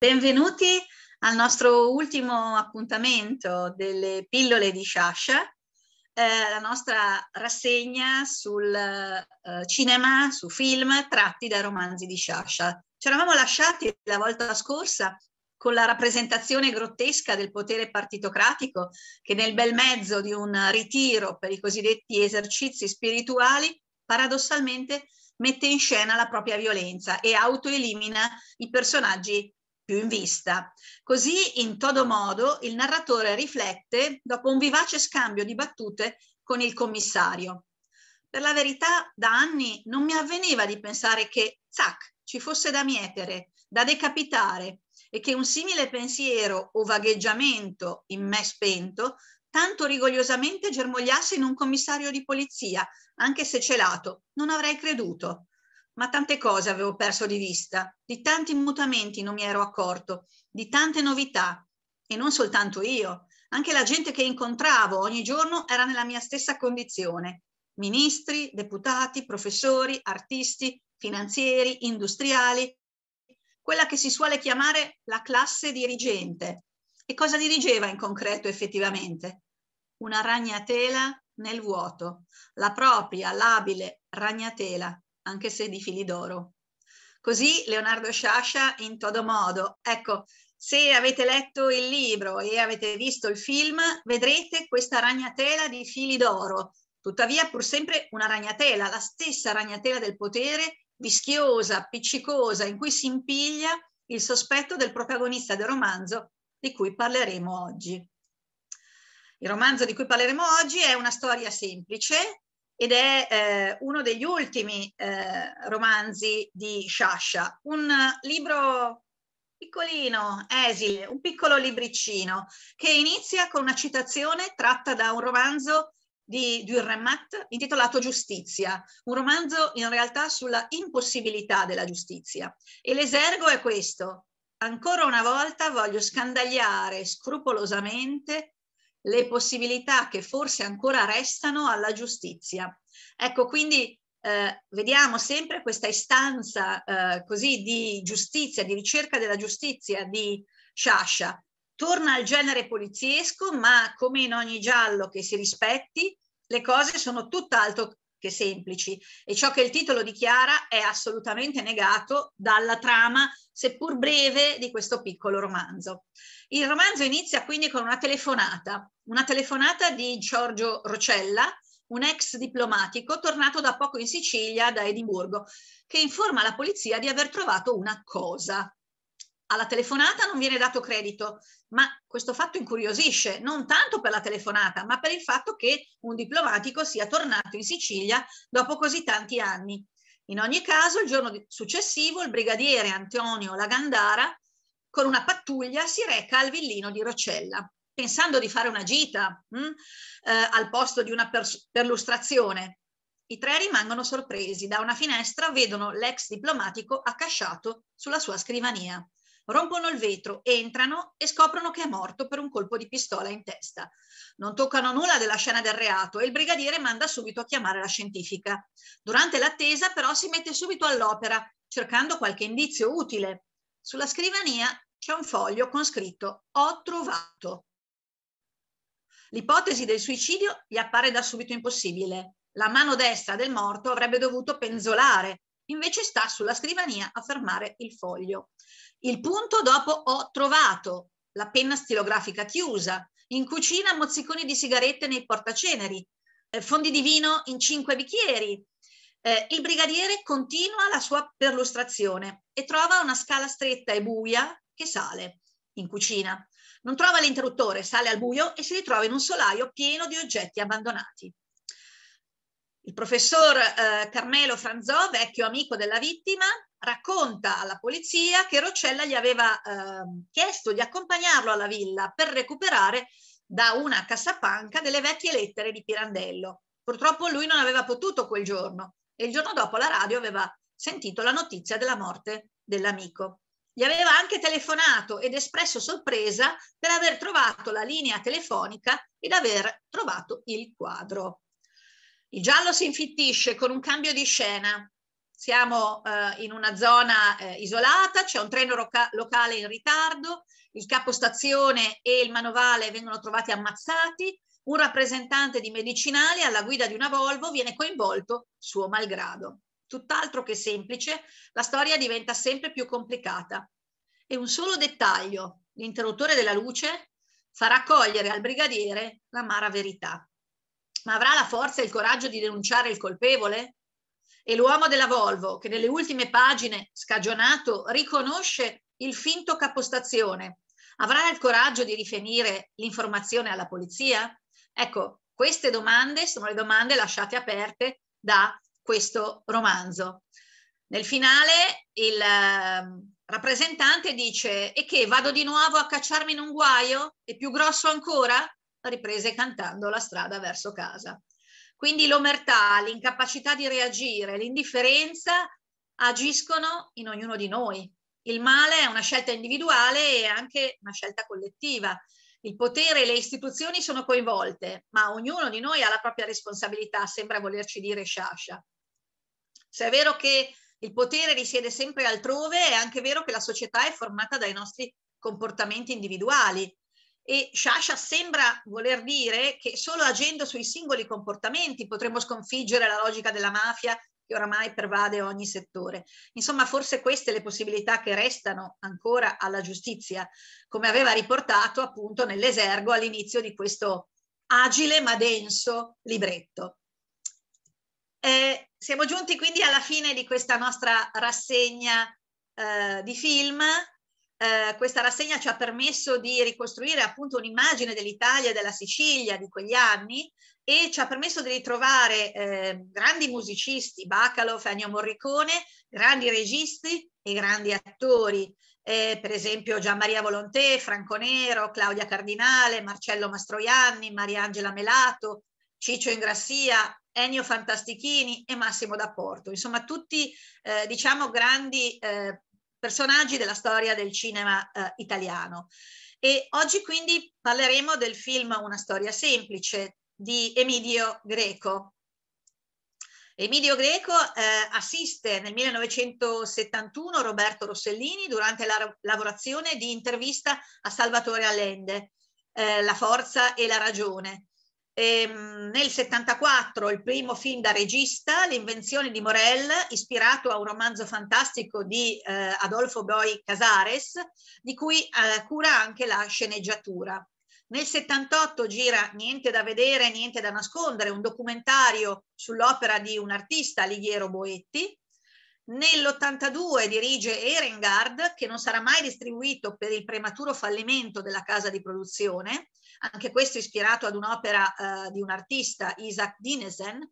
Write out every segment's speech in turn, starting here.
Benvenuti al nostro ultimo appuntamento delle pillole di Sciascia, eh, la nostra rassegna sul eh, cinema, su film tratti dai romanzi di Sciascia. Ci eravamo lasciati la volta scorsa con la rappresentazione grottesca del potere partitocratico che nel bel mezzo di un ritiro per i cosiddetti esercizi spirituali paradossalmente mette in scena la propria violenza e autoelimina i personaggi più in vista. Così, in todo modo, il narratore riflette dopo un vivace scambio di battute con il commissario. Per la verità, da anni non mi avveniva di pensare che, zac, ci fosse da mietere, da decapitare, e che un simile pensiero o vagheggiamento in me spento tanto rigogliosamente germogliasse in un commissario di polizia, anche se celato, non avrei creduto ma tante cose avevo perso di vista, di tanti mutamenti non mi ero accorto, di tante novità, e non soltanto io, anche la gente che incontravo ogni giorno era nella mia stessa condizione. Ministri, deputati, professori, artisti, finanzieri, industriali, quella che si suole chiamare la classe dirigente. E cosa dirigeva in concreto effettivamente? Una ragnatela nel vuoto, la propria labile ragnatela anche se di fili d'oro. Così Leonardo Sciascia in todo modo. Ecco, se avete letto il libro e avete visto il film, vedrete questa ragnatela di fili d'oro. Tuttavia, pur sempre una ragnatela, la stessa ragnatela del potere, vischiosa, appiccicosa, in cui si impiglia il sospetto del protagonista del romanzo di cui parleremo oggi. Il romanzo di cui parleremo oggi è una storia semplice, ed è eh, uno degli ultimi eh, romanzi di Sciascia, un eh, libro piccolino, esile, un piccolo libricino che inizia con una citazione tratta da un romanzo di Durremat intitolato Giustizia, un romanzo in realtà sulla impossibilità della giustizia. E l'esergo è questo. Ancora una volta voglio scandagliare scrupolosamente le possibilità che forse ancora restano alla giustizia. Ecco, quindi eh, vediamo sempre questa istanza eh, così di giustizia, di ricerca della giustizia di Sciascia. Torna al genere poliziesco, ma come in ogni giallo che si rispetti, le cose sono tutt'altro che semplici e ciò che il titolo dichiara è assolutamente negato dalla trama, seppur breve, di questo piccolo romanzo. Il romanzo inizia quindi con una telefonata, una telefonata di Giorgio Rocella, un ex diplomatico tornato da poco in Sicilia da Edimburgo, che informa la polizia di aver trovato una cosa alla telefonata non viene dato credito, ma questo fatto incuriosisce, non tanto per la telefonata, ma per il fatto che un diplomatico sia tornato in Sicilia dopo così tanti anni. In ogni caso, il giorno successivo, il brigadiere Antonio Lagandara, con una pattuglia, si reca al villino di Rocella, pensando di fare una gita mh, hm, eh, al posto di una perlustrazione. I tre rimangono sorpresi. Da una finestra vedono l'ex diplomatico accasciato sulla sua scrivania rompono il vetro, entrano e scoprono che è morto per un colpo di pistola in testa. Non toccano nulla della scena del reato e il brigadiere manda subito a chiamare la scientifica. Durante l'attesa però si mette subito all'opera, cercando qualche indizio utile. Sulla scrivania c'è un foglio con scritto Ho trovato. L'ipotesi del suicidio gli appare da subito impossibile. La mano destra del morto avrebbe dovuto penzolare invece sta sulla scrivania a fermare il foglio. Il punto dopo ho trovato la penna stilografica chiusa, in cucina mozziconi di sigarette nei portaceneri, eh, fondi di vino in cinque bicchieri. Eh, il brigadiere continua la sua perlustrazione e trova una scala stretta e buia che sale in cucina. Non trova l'interruttore, sale al buio e si ritrova in un solaio pieno di oggetti abbandonati. Il professor eh, Carmelo Franzò, vecchio amico della vittima, racconta alla polizia che Rocella gli aveva eh, chiesto di accompagnarlo alla villa per recuperare da una cassapanca delle vecchie lettere di Pirandello. Purtroppo lui non aveva potuto quel giorno e il giorno dopo la radio aveva sentito la notizia della morte dell'amico. Gli aveva anche telefonato ed espresso sorpresa per aver trovato la linea telefonica ed aver trovato il quadro. Il giallo si infittisce con un cambio di scena. Siamo eh, in una zona eh, isolata, c'è un treno loca- locale in ritardo, il capostazione e il manovale vengono trovati ammazzati, un rappresentante di medicinali alla guida di una Volvo viene coinvolto suo malgrado. Tutt'altro che semplice, la storia diventa sempre più complicata. E un solo dettaglio, l'interruttore della luce, farà cogliere al brigadiere l'amara verità ma avrà la forza e il coraggio di denunciare il colpevole? E l'uomo della Volvo, che nelle ultime pagine, scagionato, riconosce il finto capostazione, avrà il coraggio di riferire l'informazione alla polizia? Ecco, queste domande sono le domande lasciate aperte da questo romanzo. Nel finale il ehm, rappresentante dice e che vado di nuovo a cacciarmi in un guaio? E più grosso ancora? riprese cantando la strada verso casa. Quindi l'omertà, l'incapacità di reagire, l'indifferenza agiscono in ognuno di noi. Il male è una scelta individuale e anche una scelta collettiva. Il potere e le istituzioni sono coinvolte, ma ognuno di noi ha la propria responsabilità, sembra volerci dire Sciascia. Se è vero che il potere risiede sempre altrove, è anche vero che la società è formata dai nostri comportamenti individuali e Shasha sembra voler dire che solo agendo sui singoli comportamenti potremo sconfiggere la logica della mafia che oramai pervade ogni settore. Insomma, forse queste le possibilità che restano ancora alla giustizia, come aveva riportato appunto nell'esergo all'inizio di questo agile ma denso libretto. Eh, siamo giunti quindi alla fine di questa nostra rassegna eh, di film eh, questa rassegna ci ha permesso di ricostruire appunto un'immagine dell'Italia e della Sicilia di quegli anni e ci ha permesso di ritrovare eh, grandi musicisti, Bacalo, Ennio Morricone, grandi registi e grandi attori, eh, per esempio Gian Maria Volonté, Franco Nero, Claudia Cardinale, Marcello Mastroianni, Mariangela Melato, Ciccio Ingrassia, Ennio Fantastichini e Massimo D'Apporto. Insomma, tutti eh, diciamo grandi eh, personaggi della storia del cinema eh, italiano. E oggi quindi parleremo del film Una storia semplice di Emidio Greco. Emidio Greco eh, assiste nel 1971 Roberto Rossellini durante la lavorazione di intervista a Salvatore Allende, eh, La forza e la ragione, Ehm, nel 74 il primo film da regista, L'invenzione di Morel, ispirato a un romanzo fantastico di eh, Adolfo Boi Casares, di cui eh, cura anche la sceneggiatura. Nel 78 gira Niente da vedere, niente da nascondere, un documentario sull'opera di un artista, Lighiero Boetti, Nell'82 dirige Erengard, che non sarà mai distribuito per il prematuro fallimento della casa di produzione, anche questo ispirato ad un'opera eh, di un artista, Isaac Dinesen.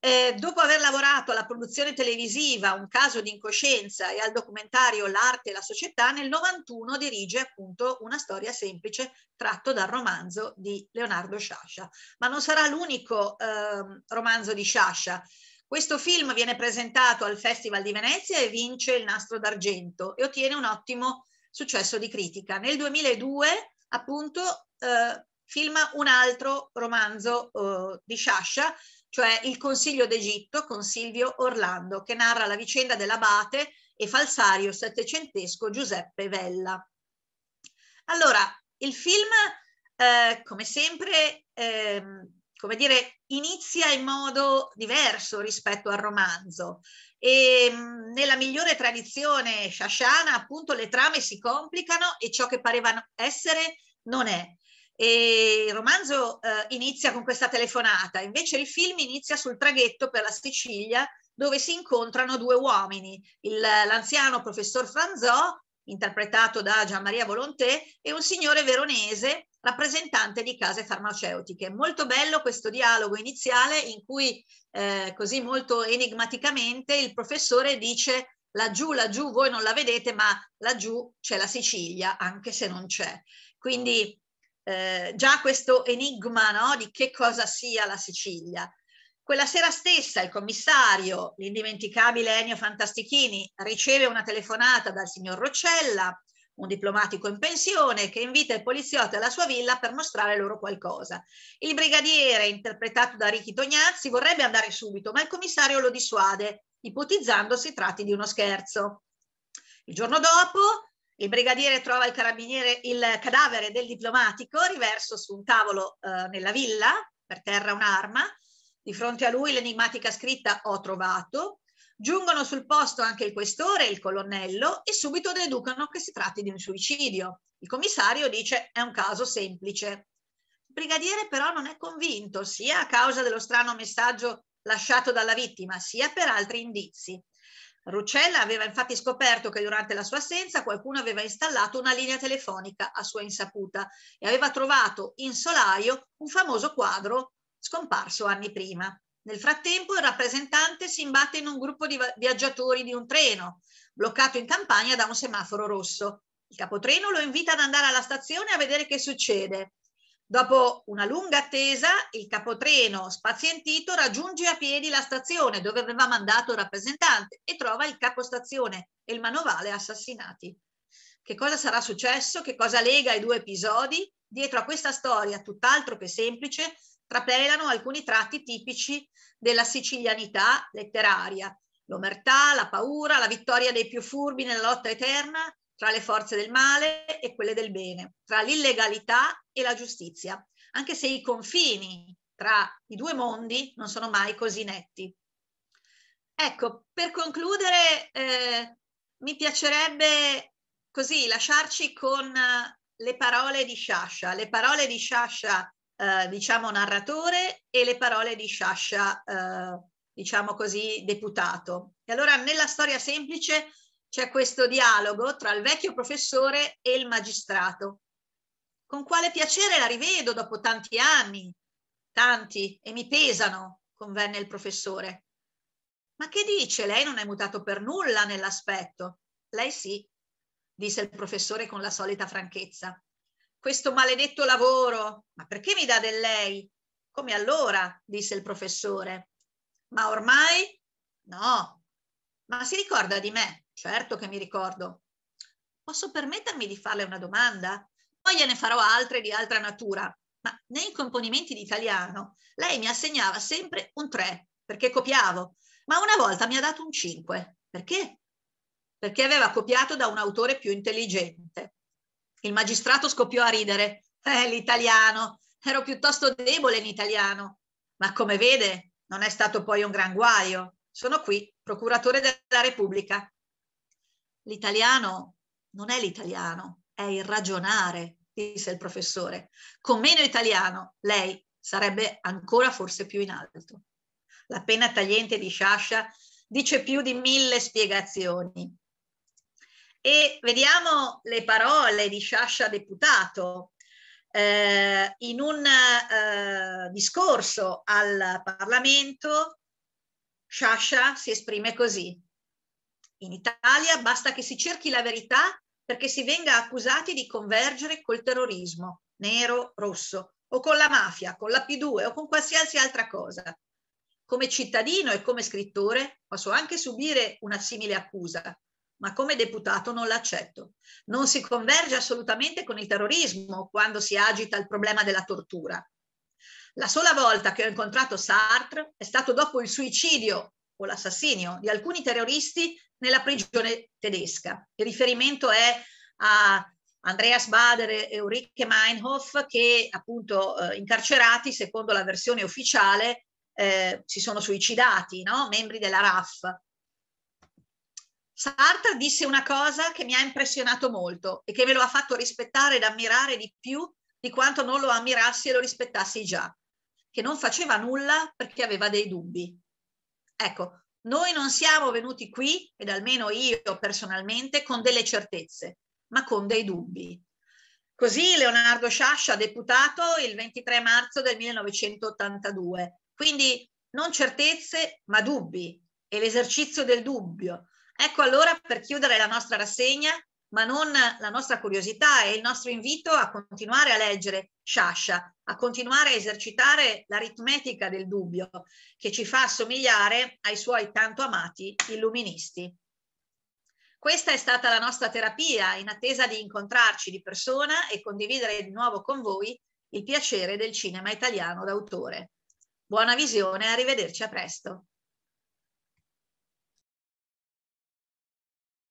Eh, dopo aver lavorato alla produzione televisiva Un caso di incoscienza e al documentario L'arte e la società, nel 91 dirige appunto Una storia semplice tratto dal romanzo di Leonardo Sciascia. Ma non sarà l'unico eh, romanzo di Sciascia questo film viene presentato al Festival di Venezia e vince il nastro d'argento e ottiene un ottimo successo di critica. Nel 2002, appunto, eh, filma un altro romanzo eh, di Sciascia, cioè Il Consiglio d'Egitto con Silvio Orlando, che narra la vicenda dell'abate e falsario settecentesco Giuseppe Vella. Allora, il film, eh, come sempre, ehm, come dire, inizia in modo diverso rispetto al romanzo. E mm, nella migliore tradizione sciasciana, appunto, le trame si complicano e ciò che pareva essere non è. E il romanzo eh, inizia con questa telefonata, invece il film inizia sul traghetto per la Sicilia dove si incontrano due uomini, il, l'anziano professor Franzò, interpretato da Gian Maria Volontè, e un signore veronese rappresentante di case farmaceutiche. Molto bello questo dialogo iniziale in cui eh, così molto enigmaticamente il professore dice laggiù, laggiù voi non la vedete, ma laggiù c'è la Sicilia, anche se non c'è. Quindi eh, già questo enigma no, di che cosa sia la Sicilia. Quella sera stessa il commissario, l'indimenticabile Ennio Fantastichini, riceve una telefonata dal signor Roccella un diplomatico in pensione che invita il poliziotto alla sua villa per mostrare loro qualcosa. Il brigadiere, interpretato da Ricky Tognazzi, vorrebbe andare subito, ma il commissario lo dissuade, ipotizzando si tratti di uno scherzo. Il giorno dopo il brigadiere trova il, carabiniere, il cadavere del diplomatico riverso su un tavolo eh, nella villa, per terra un'arma, di fronte a lui l'enigmatica scritta ho trovato, Giungono sul posto anche il questore e il colonnello e subito deducono che si tratti di un suicidio. Il commissario dice è un caso semplice. Il brigadiere però non è convinto, sia a causa dello strano messaggio lasciato dalla vittima, sia per altri indizi. Rucella aveva infatti scoperto che durante la sua assenza qualcuno aveva installato una linea telefonica a sua insaputa e aveva trovato in solaio un famoso quadro scomparso anni prima. Nel frattempo il rappresentante si imbatte in un gruppo di viaggiatori di un treno, bloccato in campagna da un semaforo rosso. Il capotreno lo invita ad andare alla stazione a vedere che succede. Dopo una lunga attesa, il capotreno, spazientito, raggiunge a piedi la stazione dove aveva mandato il rappresentante e trova il capostazione e il manovale assassinati. Che cosa sarà successo? Che cosa lega i due episodi? Dietro a questa storia, tutt'altro che semplice, trapelano alcuni tratti tipici della sicilianità letteraria, l'omertà, la paura, la vittoria dei più furbi nella lotta eterna tra le forze del male e quelle del bene, tra l'illegalità e la giustizia, anche se i confini tra i due mondi non sono mai così netti. Ecco, per concludere, eh, mi piacerebbe così lasciarci con le parole di Sciascia, le parole di Sciascia eh, diciamo narratore e le parole di Sciascia, eh, diciamo così, deputato. E allora nella storia semplice c'è questo dialogo tra il vecchio professore e il magistrato. Con quale piacere la rivedo dopo tanti anni, tanti, e mi pesano, convenne il professore. Ma che dice? Lei non è mutato per nulla nell'aspetto. Lei sì, disse il professore con la solita franchezza questo maledetto lavoro, ma perché mi dà del lei? Come allora, disse il professore. Ma ormai? No. Ma si ricorda di me? Certo che mi ricordo. Posso permettermi di farle una domanda? Poi gliene farò altre di altra natura. Ma nei componimenti di italiano lei mi assegnava sempre un 3 perché copiavo, ma una volta mi ha dato un 5. Perché? Perché aveva copiato da un autore più intelligente. Il magistrato scoppiò a ridere. Eh, l'italiano, ero piuttosto debole in italiano, ma come vede non è stato poi un gran guaio. Sono qui, procuratore della Repubblica. L'italiano non è l'italiano, è il ragionare, disse il professore. Con meno italiano lei sarebbe ancora forse più in alto. La penna tagliente di Sciascia dice più di mille spiegazioni. E vediamo le parole di Sciascia Deputato eh, in un eh, discorso al Parlamento. Sciascia si esprime così. In Italia basta che si cerchi la verità perché si venga accusati di convergere col terrorismo nero, rosso o con la mafia, con la P2 o con qualsiasi altra cosa. Come cittadino e come scrittore posso anche subire una simile accusa, ma come deputato non l'accetto. Non si converge assolutamente con il terrorismo quando si agita il problema della tortura. La sola volta che ho incontrato Sartre è stato dopo il suicidio o l'assassinio di alcuni terroristi nella prigione tedesca. Il riferimento è a Andreas Bader e Ulrike Meinhof che appunto eh, incarcerati secondo la versione ufficiale eh, si sono suicidati, no? membri della RAF Sartre disse una cosa che mi ha impressionato molto e che me lo ha fatto rispettare ed ammirare di più di quanto non lo ammirassi e lo rispettassi già, che non faceva nulla perché aveva dei dubbi. Ecco, noi non siamo venuti qui, ed almeno io personalmente, con delle certezze, ma con dei dubbi. Così Leonardo Sciascia, deputato il 23 marzo del 1982. Quindi non certezze, ma dubbi, e l'esercizio del dubbio, Ecco allora per chiudere la nostra rassegna, ma non la nostra curiosità e il nostro invito a continuare a leggere Sciascia, a continuare a esercitare l'aritmetica del dubbio che ci fa assomigliare ai suoi tanto amati illuministi. Questa è stata la nostra terapia in attesa di incontrarci di persona e condividere di nuovo con voi il piacere del cinema italiano d'autore. Buona visione e arrivederci a presto.